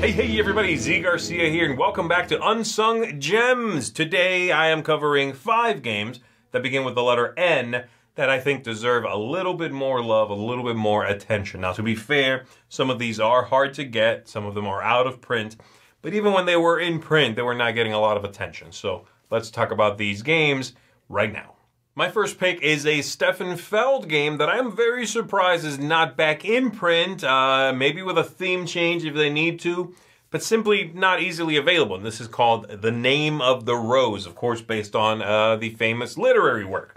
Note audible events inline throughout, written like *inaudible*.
Hey, hey everybody, Z Garcia here, and welcome back to Unsung Gems. Today I am covering five games that begin with the letter N that I think deserve a little bit more love, a little bit more attention. Now, to be fair, some of these are hard to get, some of them are out of print, but even when they were in print, they were not getting a lot of attention. So let's talk about these games right now. My first pick is a Stefan Feld game that I'm very surprised is not back in print, uh, maybe with a theme change if they need to, but simply not easily available. And this is called The Name of the Rose, of course, based on uh, the famous literary work.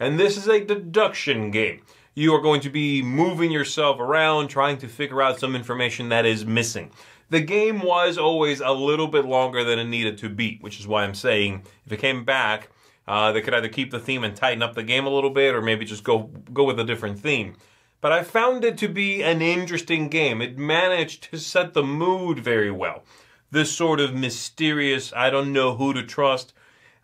And this is a deduction game. You are going to be moving yourself around, trying to figure out some information that is missing. The game was always a little bit longer than it needed to be, which is why I'm saying if it came back, uh, they could either keep the theme and tighten up the game a little bit, or maybe just go go with a different theme. But I found it to be an interesting game. It managed to set the mood very well. This sort of mysterious, I don't know who to trust,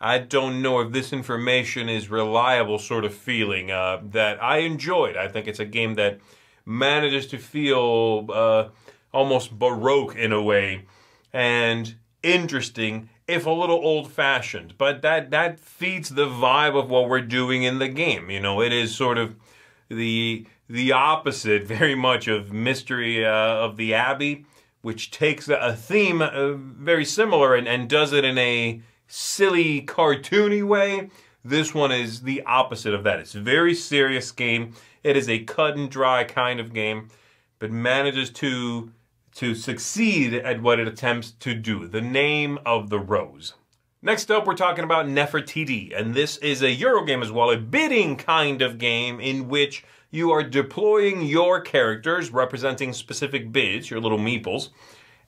I don't know if this information is reliable sort of feeling uh, that I enjoyed. I think it's a game that manages to feel uh, almost baroque in a way and interesting if a little old fashioned, but that that feeds the vibe of what we're doing in the game. You know, it is sort of the the opposite *laughs* very much of Mystery uh, of the Abbey, which takes a theme uh, very similar and, and does it in a silly, cartoony way. This one is the opposite of that. It's a very serious game. It is a cut and dry kind of game, but manages to to succeed at what it attempts to do, the name of the rose. Next up, we're talking about Nefertiti, and this is a Eurogame as well, a bidding kind of game in which you are deploying your characters representing specific bids, your little meeples,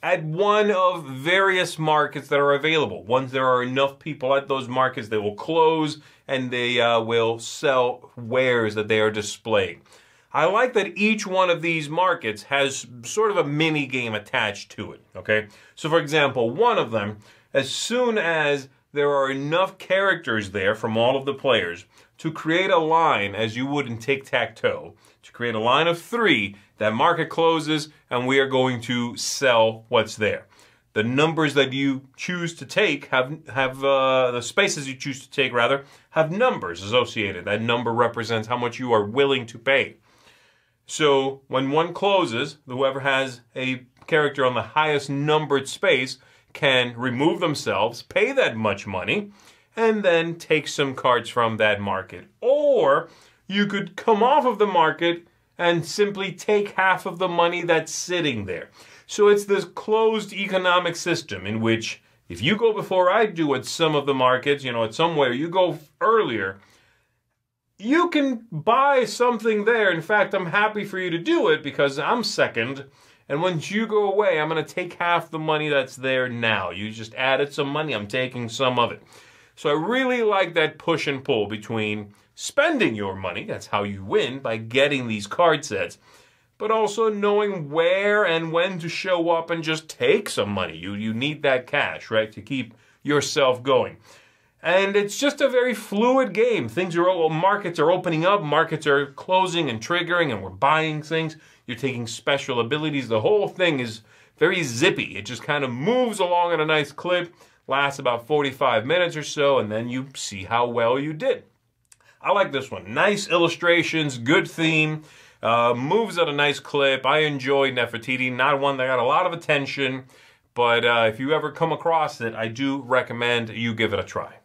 at one of various markets that are available. Once there are enough people at those markets, they will close and they uh, will sell wares that they are displaying. I like that each one of these markets has sort of a mini game attached to it, okay? So for example, one of them, as soon as there are enough characters there from all of the players to create a line, as you would in tic-tac-toe, to create a line of three, that market closes and we are going to sell what's there the numbers that you choose to take have have uh, the spaces you choose to take rather have numbers associated. That number represents how much you are willing to pay. So when one closes, whoever has a character on the highest numbered space can remove themselves, pay that much money, and then take some cards from that market. Or you could come off of the market and simply take half of the money that's sitting there. So it's this closed economic system in which if you go before I do at some of the markets, you know, at somewhere, you go earlier, you can buy something there. In fact, I'm happy for you to do it because I'm second. And once you go away, I'm going to take half the money that's there now. You just added some money, I'm taking some of it. So I really like that push and pull between spending your money, that's how you win by getting these card sets, but also knowing where and when to show up and just take some money. You, you need that cash, right, to keep yourself going. And it's just a very fluid game. Things are, markets are opening up, markets are closing and triggering, and we're buying things. You're taking special abilities. The whole thing is very zippy. It just kind of moves along at a nice clip, lasts about 45 minutes or so, and then you see how well you did. I like this one. Nice illustrations, good theme, uh, moves at a nice clip. I enjoy Nefertiti. Not one that got a lot of attention, but uh, if you ever come across it, I do recommend you give it a try.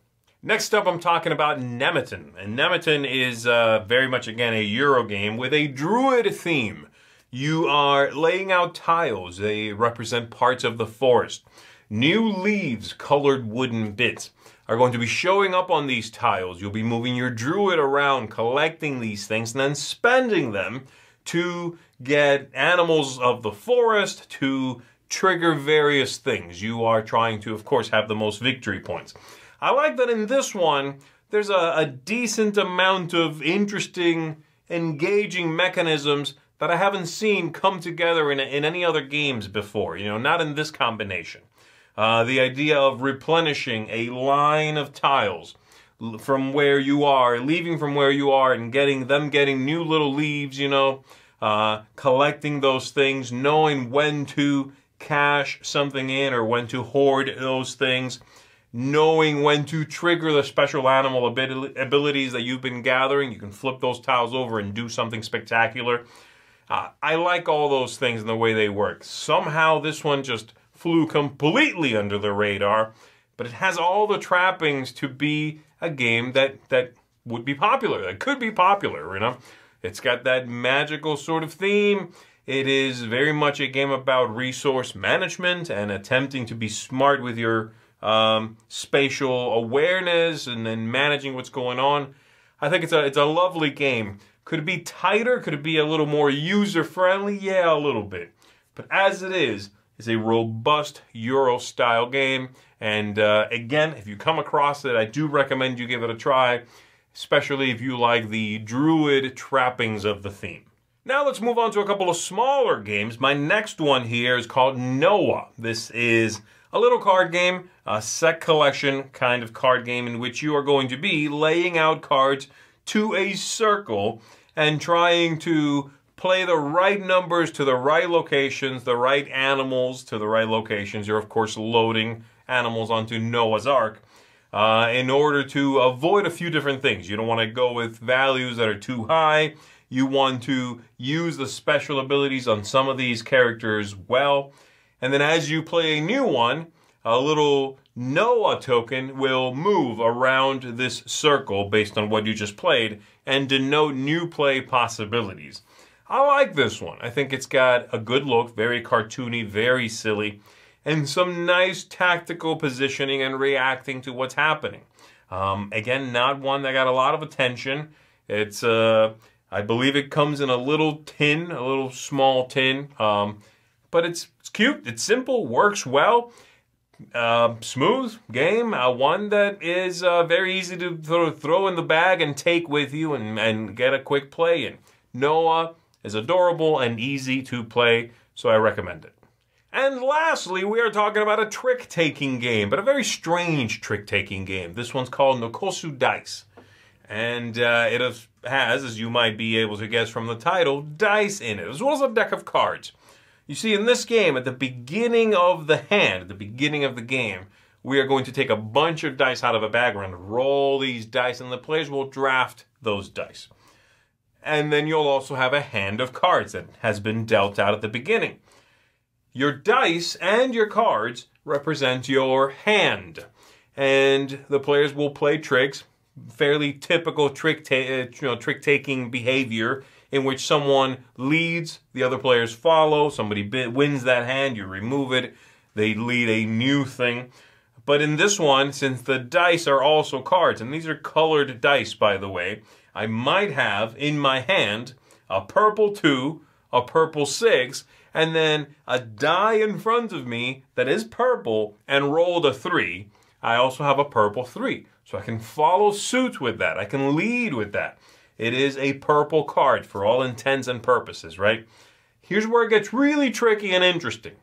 Next up, I'm talking about Nemeton. And Nemeton is uh, very much, again, a Euro game with a druid theme. You are laying out tiles. They represent parts of the forest. New leaves, colored wooden bits, are going to be showing up on these tiles. You'll be moving your druid around, collecting these things, and then spending them to get animals of the forest to trigger various things. You are trying to, of course, have the most victory points. I like that in this one, there's a, a decent amount of interesting, engaging mechanisms that I haven't seen come together in, in any other games before, you know, not in this combination. Uh, the idea of replenishing a line of tiles from where you are, leaving from where you are and getting them getting new little leaves, you know, uh, collecting those things, knowing when to cash something in or when to hoard those things knowing when to trigger the special animal abilities that you've been gathering. You can flip those tiles over and do something spectacular. Uh, I like all those things and the way they work. Somehow this one just flew completely under the radar, but it has all the trappings to be a game that, that would be popular, that could be popular, you know? It's got that magical sort of theme. It is very much a game about resource management and attempting to be smart with your um, spatial awareness, and then managing what's going on. I think it's a it's a lovely game. Could it be tighter? Could it be a little more user friendly? Yeah, a little bit. But as it is, it's a robust Euro style game. And uh, again, if you come across it, I do recommend you give it a try, especially if you like the druid trappings of the theme. Now let's move on to a couple of smaller games. My next one here is called Noah. This is a little card game, a set collection kind of card game in which you are going to be laying out cards to a circle and trying to play the right numbers to the right locations, the right animals to the right locations. You're, of course, loading animals onto Noah's Ark uh, in order to avoid a few different things. You don't want to go with values that are too high. You want to use the special abilities on some of these characters well. And then as you play a new one, a little Noah token will move around this circle based on what you just played and denote new play possibilities. I like this one. I think it's got a good look, very cartoony, very silly, and some nice tactical positioning and reacting to what's happening. Um, again, not one that got a lot of attention. It's uh, I believe it comes in a little tin, a little small tin. Um, but it's, it's cute, it's simple, works well. Uh, smooth game, uh, one that is uh, very easy to th throw in the bag and take with you and, and get a quick play in. Noah is adorable and easy to play, so I recommend it. And lastly, we are talking about a trick-taking game, but a very strange trick-taking game. This one's called Nokosu Dice. And uh, it is has, as you might be able to guess from the title, dice in it, as well as a deck of cards. You see, in this game, at the beginning of the hand, at the beginning of the game, we are going to take a bunch of dice out of a bag. and roll these dice, and the players will draft those dice. And then you'll also have a hand of cards that has been dealt out at the beginning. Your dice and your cards represent your hand. And the players will play tricks, fairly typical trick ta- uh, you know, trick taking behavior in which someone leads, the other players follow, somebody wins that hand, you remove it, they lead a new thing. But in this one, since the dice are also cards, and these are colored dice, by the way, I might have in my hand a purple 2, a purple 6, and then a die in front of me that is purple and rolled a 3. I also have a purple three. So I can follow suit with that. I can lead with that. It is a purple card for all intents and purposes, right? Here's where it gets really tricky and interesting.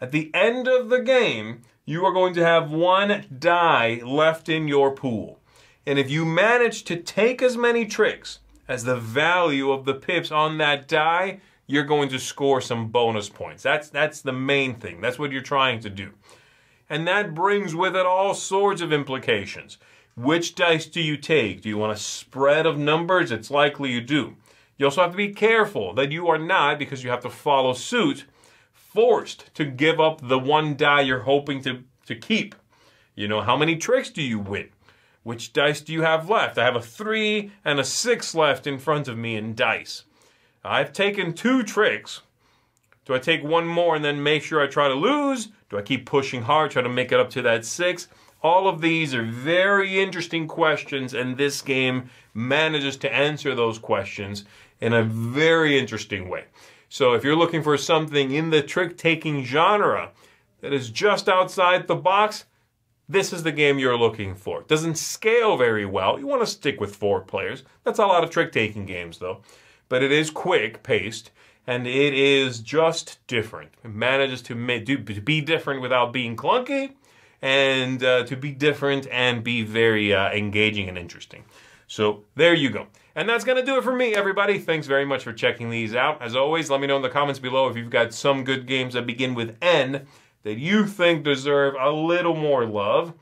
At the end of the game, you are going to have one die left in your pool. And if you manage to take as many tricks as the value of the pips on that die, you're going to score some bonus points. That's, that's the main thing. That's what you're trying to do and that brings with it all sorts of implications. Which dice do you take? Do you want a spread of numbers? It's likely you do. You also have to be careful that you are not, because you have to follow suit, forced to give up the one die you're hoping to, to keep. You know, how many tricks do you win? Which dice do you have left? I have a three and a six left in front of me in dice. I've taken two tricks, do I take one more and then make sure I try to lose? Do I keep pushing hard, try to make it up to that six? All of these are very interesting questions, and this game manages to answer those questions in a very interesting way. So if you're looking for something in the trick-taking genre that is just outside the box, this is the game you're looking for. It doesn't scale very well. You want to stick with four players. That's a lot of trick-taking games, though. But it is quick-paced, and it is just different. It manages to, ma do, be different without being clunky, and uh, to be different and be very uh, engaging and interesting. So there you go. And that's going to do it for me, everybody. Thanks very much for checking these out. As always, let me know in the comments below if you've got some good games that begin with N that you think deserve a little more love.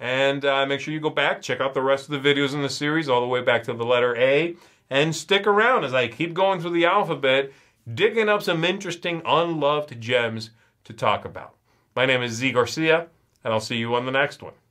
And uh, make sure you go back, check out the rest of the videos in the series, all the way back to the letter A, and stick around as I keep going through the alphabet digging up some interesting unloved gems to talk about. My name is Z Garcia, and I'll see you on the next one.